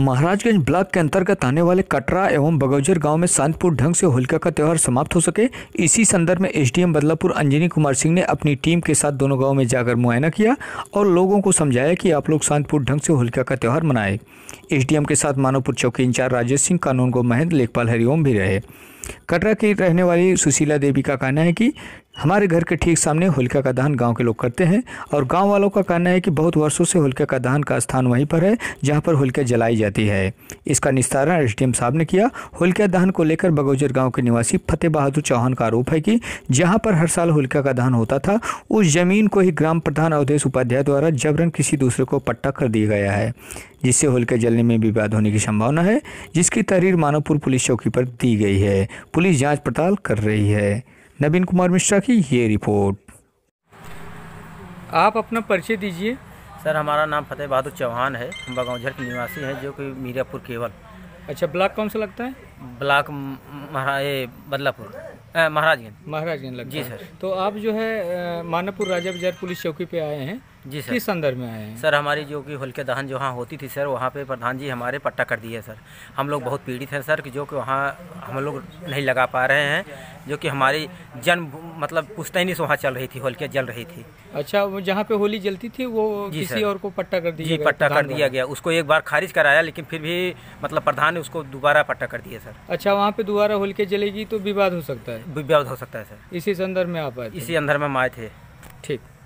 Maharajganj block के अंतर्गत आने वाले कटरा एवं बगौजर गांव में शांतिपूर्ण ढंग से होलिका का त्यौहार समाप्त हो सके इसी संदर्भ में एसडीएम बदलापुर अंजनी कुमार सिंह ने अपनी टीम के साथ दोनों गांव में जाकर मुआयना किया और लोगों को समझाया कि आप लोग शांतिपूर्ण ढंग से होलिका का त्यौहार मनाए एस के साथ मानवपुर चौकी इंचार्ज राजेश सिंह कानून गो महेंद्र लेखपाल हरिओम भी रहे कटरा की रहने वाली सुशीला देवी का कहना है कि हमारे घर के ठीक सामने होलिका का दहन गांव के लोग करते हैं और गांव वालों का कहना है कि बहुत वर्षों से होलिका का दहन का स्थान वहीं पर है जहां पर होलिका जलाई जाती है इसका निस्तारण एसडीएम साहब ने किया होलिका दहन को लेकर बगौजर गांव के निवासी फतेह बहादुर चौहान का आरोप है कि जहाँ पर हर साल होलिका का दहन होता था उस जमीन को ही ग्राम प्रधान अवधेश उपाध्याय द्वारा जबरन किसी दूसरे को पट्टा कर दिया गया है जिससे होलिके जलने में विवाद होने की संभावना है जिसकी तहरीर मानवपुर पुलिस चौकी पर दी गई है पुलिस जाँच पड़ताल कर रही है नवीन कुमार मिश्रा की ये रिपोर्ट आप अपना परिचय दीजिए सर हमारा नाम फतेह बहादुर चौहान है हम बगौझर के निवासी हैं जो कि मीरापुर केवल अच्छा ब्लॉक कौन सा लगता है ब्लॉक महाराज बदलापुर महाराजगंज महाराजगंज लगता जी सर तो आप जो है मानापुर राजा बाजार पुलिस चौकी पे आए हैं जी सर किस संदर्भ में आए हैं सर हमारी जो कि हल्के दहन जो वहाँ होती थी सर वहाँ पे प्रधान जी हमारे पट्टा कर दिए सर हम लोग बहुत पीड़ित हैं सर कि जो कि वहाँ हम लोग नहीं लगा पा रहे हैं जो कि हमारी जन मतलब पुस्तैनी से वहाँ चल रही थी होलिका जल रही थी अच्छा वो जहाँ पे होली जलती थी वो किसी और को पट्टा कर दिया पट्टा कर दिया गया उसको एक बार खारिज कराया लेकिन फिर भी मतलब प्रधान ने उसको दोबारा पट्टा कर दिया सर अच्छा वहाँ पे दोबारा होलिके जलेगी तो विवाद हो सकता है विवाद हो सकता है सर इसी संदर्भ में आप इसी अंदर में हम आए थे ठीक